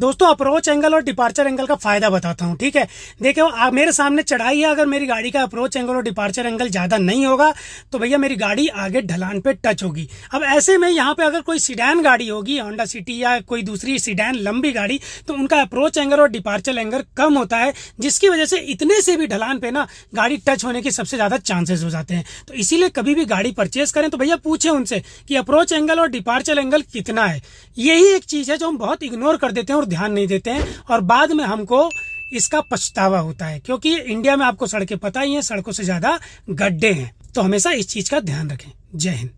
दोस्तों approach angle और departure angle का फायदा बताता हूँ ठीक है देखिए मेरे सामने चढ़ाई है अगर मेरी गाड़ी का अप्रोच एंगल और डिपार्चर एंगल ज्यादा नहीं होगा तो भैया मेरी गाड़ी आगे ढलान पे टच होगी अब ऐसे में यहाँ पे अगर कोई सीडैन गाड़ी होगी होंडा सिटी या कोई दूसरी सीडैन लंबी गाड़ी तो उनका अप्रोच एंगल और डिपार्चर एंगल कम होता है जिसकी वजह से इतने से भी ढलान पे ना गाड़ी टच होने के सबसे ज्यादा चांसेस हो जाते हैं तो इसीलिए कभी भी गाड़ी परचेज करें तो भैया पूछे उनसे कि अप्रोच एंगल और डिपार्चर एंगल कितना है यही एक चीज है जो हम बहुत इग्नोर कर देते हैं और ध्यान नहीं देते हैं और बाद में हमको इसका पछतावा होता है क्योंकि इंडिया में आपको सड़कें पता ही हैं सड़कों से ज्यादा गड्ढे हैं तो हमेशा इस चीज का ध्यान रखें जय हिंद